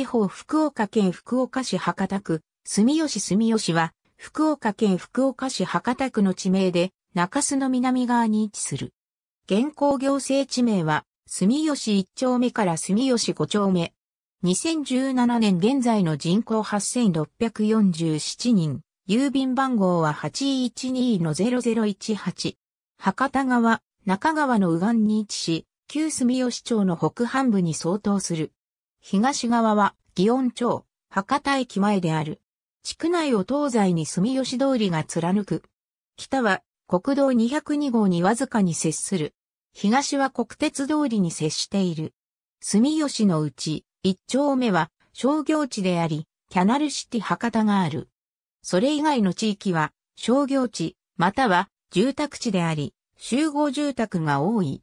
地方福岡県福岡市博多区、住吉住吉は、福岡県福岡市博多区の地名で、中洲の南側に位置する。現行行政地名は、住吉1丁目から住吉5丁目。2017年現在の人口8647人、郵便番号は812-0018。博多川、中川の右岸に位置し、旧住吉町の北半部に相当する。東側は、祇園町、博多駅前である。地区内を東西に住吉通りが貫く。北は、国道202号にわずかに接する。東は国鉄通りに接している。住吉のうち、一丁目は商業地であり、キャナルシティ博多がある。それ以外の地域は商業地、または住宅地であり、集合住宅が多い。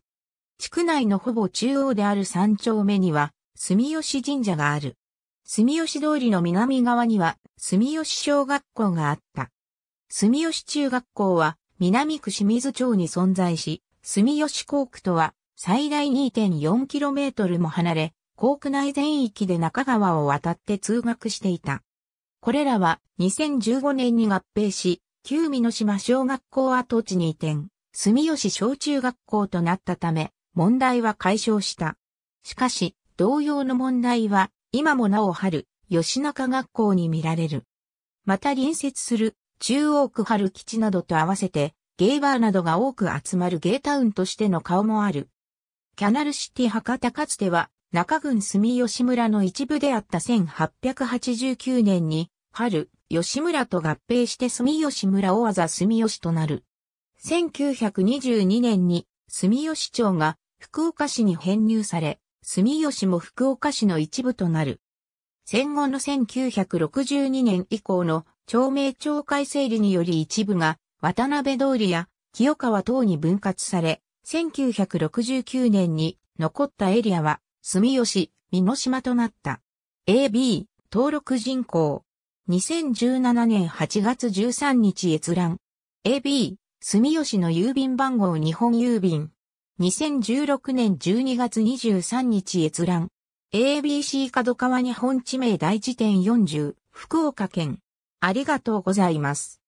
地区内のほぼ中央である三丁目には、住吉神社がある。住吉通りの南側には住吉小学校があった。住吉中学校は南区清水町に存在し、住吉校区とは最大 2.4km も離れ、校区内全域で中川を渡って通学していた。これらは2015年に合併し、旧美の島小学校跡地に移転、住吉小中学校となったため、問題は解消した。しかし、同様の問題は、今もなお春、吉中学校に見られる。また隣接する、中央区春基地などと合わせて、ゲイバーなどが多く集まるゲイタウンとしての顔もある。キャナルシティ博多かつては、中郡住吉村の一部であった1889年に、春、吉村と合併して住吉村をわざ住吉となる。1922年に住吉町が福岡市に編入され、住吉も福岡市の一部となる。戦後の1962年以降の町名町改整理により一部が渡辺通りや清川等に分割され、1969年に残ったエリアは住吉、美濃島となった。AB、登録人口。2017年8月13日閲覧。AB、住吉の郵便番号日本郵便。2016年12月23日閲覧。ABC 角川日本地名大辞典40、福岡県。ありがとうございます。